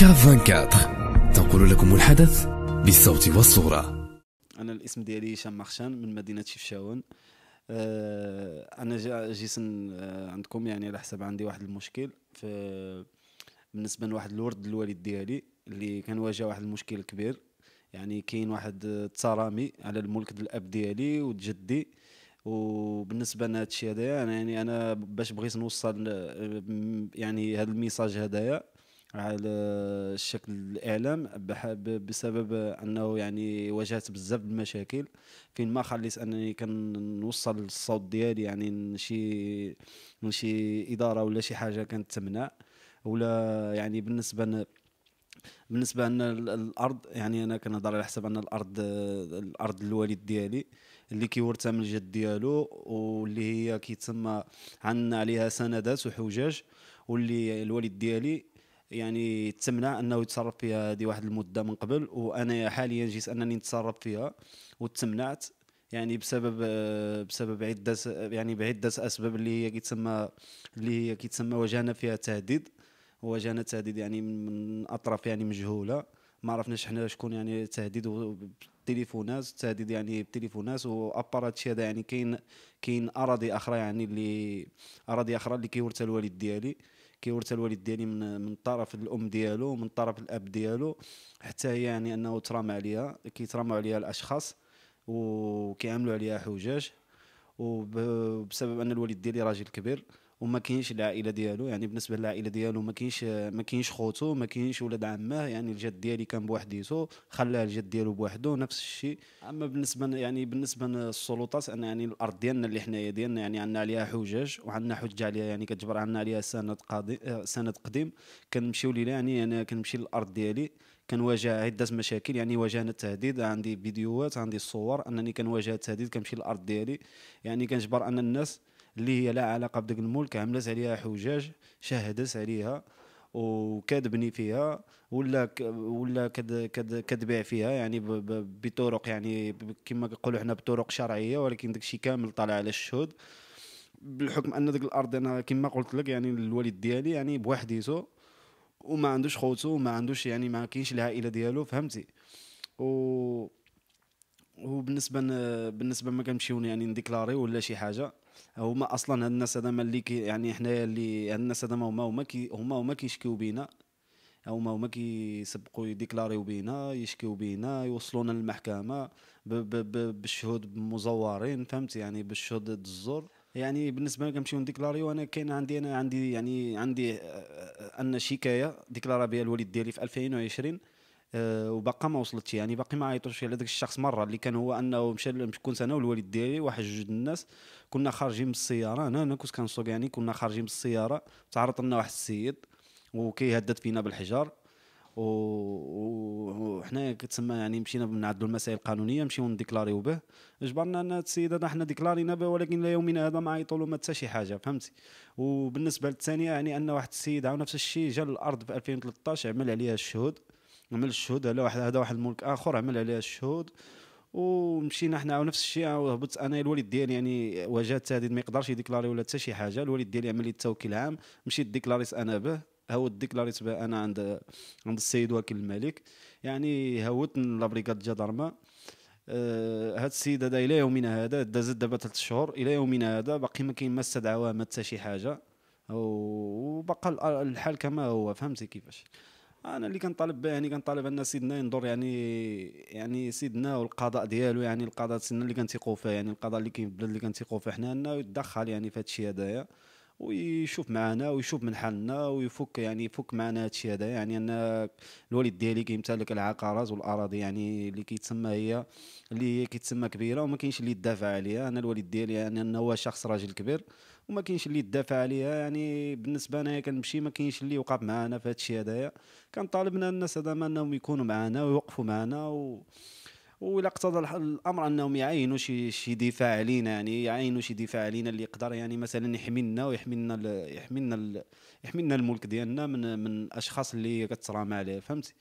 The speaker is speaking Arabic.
كاف 24 تنقل لكم الحدث بالصوت والصورة أنا الاسم ديالي هشام مخشان من مدينة شفشاون آه، أنا جيت آه، عندكم يعني على حسب عندي واحد المشكل في بالنسبة لواحد الورد الوالد ديالي اللي كان واجه واحد المشكل كبير يعني كاين واحد الترامي على الملك ديال الاب ديالي وجدي وبالنسبه لهذا الشيء هذايا يعني انا باش بغيت نوصل آه، يعني هذا الميساج هذايا على الشكل الاعلام بسبب انه يعني واجهت بزاف المشاكل فين ما خليت انني كنوصل الصوت ديالي يعني شي شي اداره ولا شي حاجه كانت تمنع ولا يعني بالنسبه بالنسبه ان الارض يعني انا كنهضر على حساب ان الارض الارض الوالد ديالي اللي كيورثها من الجد ديالو واللي هي كيتسمى عندنا عليها سندات وحجاج واللي الوالد ديالي يعني تمنع انه يتصرف فيها هذه واحد المده من قبل وانا حاليا جيت انني نتصرف فيها وتمنعت يعني بسبب آه، بسبب عده يعني بعده اسباب اللي هي كيتسمى اللي هي كيتسمى واجهنا فيها تهديد واجهنا تهديد يعني من اطراف يعني مجهوله ما عرفناش حنا شكون يعني تهديد بالتليفونات تهديد يعني بالتليفونات وابارات شي هذا يعني كاين كاين اراضي اخرى يعني اللي اراضي اخرى اللي كيورثها الوالد ديالي كيورث الوالد ديالي من من طرف الام ديالو ومن طرف الاب ديالو حتى هي يعني انه ترام عليها كيتراموا عليها الاشخاص وكيعملوا عليها حجاج وبسبب ان الوالد ديالي راجل كبير وما كاينش العائله ديالو يعني بالنسبه للعائله ديالو ما كاينش ما كاينش خوتو ما كاينش ولاد عماه يعني الجد ديالي كان بوحديتو خلاه الجد ديالو بوحدو نفس الشيء اما بالنسبه يعني بالنسبه للسلطات انا يعني الارض ديالنا اللي حنايا ديالنا يعني عندنا عليها حجج وعندنا حجه عليها يعني كتجبر عندنا عليها سند قاضي سند قديم كنمشيو ليها يعني انا كنمشي للارض ديالي كنواجه عده مشاكل يعني واجهنا التهديد عندي فيديوهات عندي الصور انني كنواجه التهديد كنمشي للارض ديالي يعني كنجبر ان الناس اللي هي لا علاقه بداك الملك عملت عليها حجاج شهدت عليها وكذبني فيها ولا ك ولا كتبيع فيها يعني بطرق يعني كما كنقولوا حنا بطرق شرعيه ولكن داكشي كامل طالع على الشهود بالحكم ان ديك الارض انا كما قلت لك يعني الوالد ديالي يعني بوحديته وما عندوش خوتو وما عندوش يعني ما كاينش العائله ديالو فهمتي و وبالنسبه بالنسبه ما كنمشيو يعني نديكلاري ولا شي حاجه هما اصلا هاد الناس هذا اللي كي يعني حنايا اللي هاد الناس هذا هما هما كي هما هما كيشكيو بينا هما هما كيسبقوا يديكلاريو بينا يشكيو بينا يوصلونا للمحكمه بالشهود مزورين فهمت يعني بالشهود الزور يعني بالنسبه لي كنمشيو نديكلاريو انا كاين عندي انا عندي يعني عندي آه، آه، آه، ان شكايه ديكلارا بها الوالد ديالي في 2020 آه، وباقا ما وصلتش يعني باقي ما عيطوش على داك الشخص مره اللي كان هو انه مشى كنت انا والوالد ديالي واحد جوج الناس كنا خارجين من السياره انا انا كنت كنسوق يعني كنا خارجين من السياره تعرض لنا واحد السيد وكيهدد فينا بالحجار وحنا كتسمى يعني مشينا من المسائل القانونيه نمشيو نديكلاريو به اجبرنا ان السيد هذا حنا ديكلارينا به ولكن ليومنا هذا ما عيطوا له ما حتى شي حاجه فهمتي وبالنسبه للثانيه يعني ان واحد السيد عاود نفس الشيء جا للارض في 2013 عمل عليها الشهود عمل الشهود على واحد هذا واحد الملك اخر عمل عليه الشهود ومشينا حنا نفس الشيء آه، وهبط انا الوالد ديالي يعني واجهت تهديد ما يقدرش يديكلاري ولا حتى شي حاجه الوالد ديالي عمل لي التوكيل عام مشيت ديكلاريت انا به هوت ديكلاريت به انا عند عند السيد وكيل الملك يعني هوت لابريكاد جدارما آه هاد السيد هذا الى يومنا هذا دازت دابا ثلاث شهور الى يومنا هذا باقي ما كاين ما استدعى ما حتى شي حاجه وبقى الحال كما هو فهمتي كيفاش انا اللي كنطالب به يعني كنطالب ان سيدنا ينظر يعني يعني سيدنا والقضاء ديالو يعني القضاء سيدنا اللي كنتيقوا فيه يعني القضاء اللي كاين في البلاد اللي كنتيقوا فيه حنا انه يتدخل يعني في هذا الشيء هذايا ويشوف معنا ويشوف من حالنا ويفك يعني يفك معنا هادشي هذا يعني ان الوالد ديالي كيمتلك العقارات والاراضي يعني اللي كيتسمى هي اللي كيتسمى كبيره وما كاينش اللي يدافع عليها انا الوالد ديالي يعني انه هو شخص راجل كبير وما كاينش اللي يدافع عليها يعني بالنسبه انايا كنمشي ما كاينش اللي يوقف معنا في هادشي هذايا كنطالب من الناس هذا انهم يكونوا معنا ويوقفوا معنا و... ولا اقتضى الامر انهم يعينوا شي شي دفاع علينا يعني يعينوا شي دفاع علينا اللي يقدر يعني مثلا يحمينا ويحمينا ويحمي يحمينا الملك ديالنا من من الاشخاص اللي كترامى عليه فهمتي